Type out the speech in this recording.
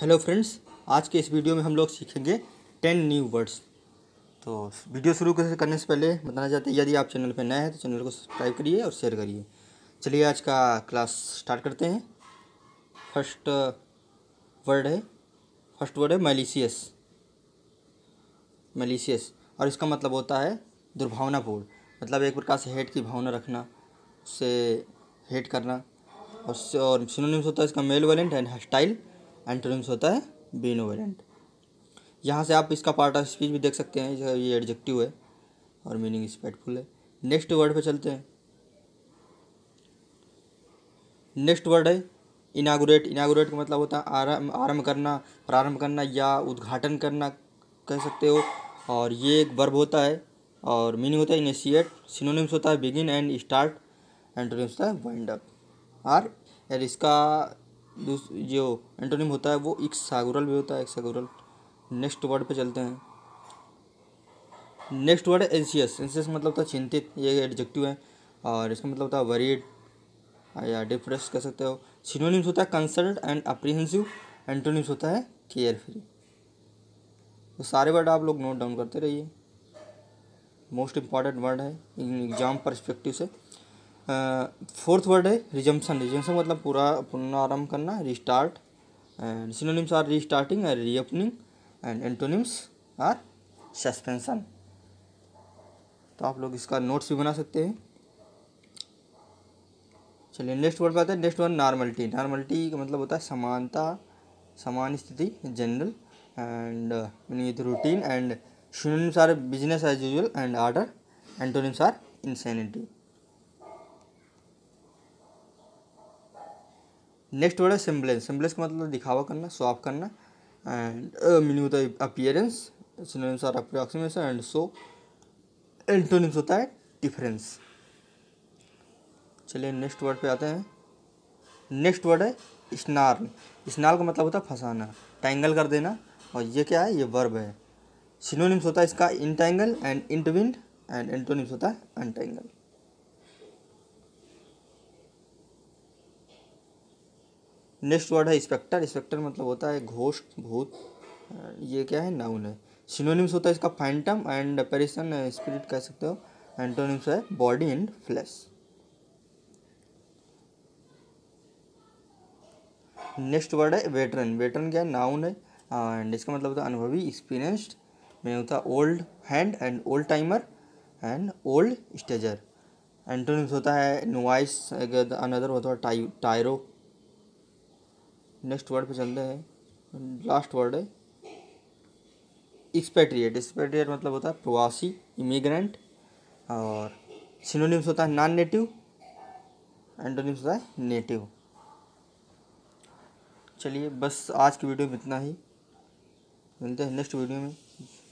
hello friends आज के इस वीडियो में हम लोग सीखेंगे टेन न्यू वर्ड्स तो वीडियो शुरू करने से पहले बताना चाहते हैं यदि आप चैनल पर नए हैं तो चैनल को सब्सक्राइब करिए और शेयर करिए चलिए आज का क्लास स्टार्ट करते हैं फर्स्ट वर्ड है फर्स्ट वर्ड है मलिशियस मलिशियस और इसका मतलब होता है दुर्भावनापूर्ण मतलब एक प्रकार से हेट की भावना रखना उससे हेट करना और सिनोनिम्स होता है इसका malevolent and hostile antonyms होता है बीन यहाँ से आप इसका पार्ट ऑफ स्पीच भी देख सकते हैं ये एडजेक्टिव है और मीनिंग रिस्पेक्टफुल है नेक्स्ट वर्ड पे चलते हैं नेक्स्ट वर्ड है इनागोरेट इनागोरेट का मतलब होता है आरम्भ आरम्भ करना प्रारंभ करना या उद्घाटन करना कह सकते हो और ये एक वर्ब होता है और मीनिंग होता है इनिशिएट सिनोनिम्स होता है बिगिन एंड स्टार्ट एंटोनिम्स होता है वाइंड अप और यार इसका जो एंटोनिम होता है वो इक्सागोरल भी होता है एक्सागोरल नेक्स्ट वर्ड पे चलते हैं नेक्स्ट वर्ड है एनसीएस एंसियस मतलब था चिंतित ये एडजेक्टिव है और इसका मतलब था वरीड या डिप्रेस कह सकते हो सिनोनिम्स होता है कंसर्ट एंड अप्रीहेंसिव एंटोनिम्स होता है केयर फ्री तो सारे वर्ड आप लोग नोट डाउन करते रहिए मोस्ट इम्पॉर्टेंट वर्ड है एग्ज़ाम परस्पेक्टिव से फोर्थ वर्ड है रिजम्पन रिजम्पन मतलब पूरा पुनरारंभ करना restart and synonyms are restarting and reopening and antonyms are suspension तो आप लोग इसका नोट्स भी बना सकते हैं चलिए नेक्स्ट वर्ड पे आता है नेक्स्ट वर्ड नॉर्मलिटी नॉर्मलिटी का मतलब होता है समानता समान स्थिति general and meaning routine and synonyms are business as usual and order antonyms are insanity next word है सिम्बलेंस सिम्बलेंस का मतलब दिखावा करना सॉफ करना एंड मीनिंग होता है अपियरेंस सिनोनिम्स और अप्रोक्सीमेशन एंड सो एंटोनिम्स होता है डिफरेंस चलिए नेक्स्ट वर्ड पे आते हैं नेक्स्ट वर्ड है स्नार्ल स्नार्ल का मतलब होता है फंसाना टैंगल कर देना और ये क्या है ये वर्ब है सिनोनिम्स होता है इसका entangle and entwine and antonyms होता है अनटैंगल नेक्स्ट वर्ड है स्पेक्टर स्पेक्टर मतलब होता है घोष भूत ये क्या है नाउन है सिनोनिम्स होता है इसका फैंटम एंड पेरिसन स्पिरिट कह सकते हो एंटोनिम्स है body and flesh next word है वेटरन वेटरन क्या है नाउन है एंड इसका मतलब होता है अनुभवी एक्सपीरियंस्ड में होता old hand and old timer and old stager antonyms होता है नोइस अनदर होता है टाइरो नेक्स्ट वर्ड पे चलते हैं लास्ट वर्ड है एक्सपेट्रिएट एक्सपेट्रिएट मतलब होता है प्रवासी इमिग्रेंट और सिनोनिम्स होता है नॉन नेटिव एंटोनिम्स होता है नेटिव चलिए बस आज की वीडियो में इतना ही मिलते हैं नेक्स्ट वीडियो में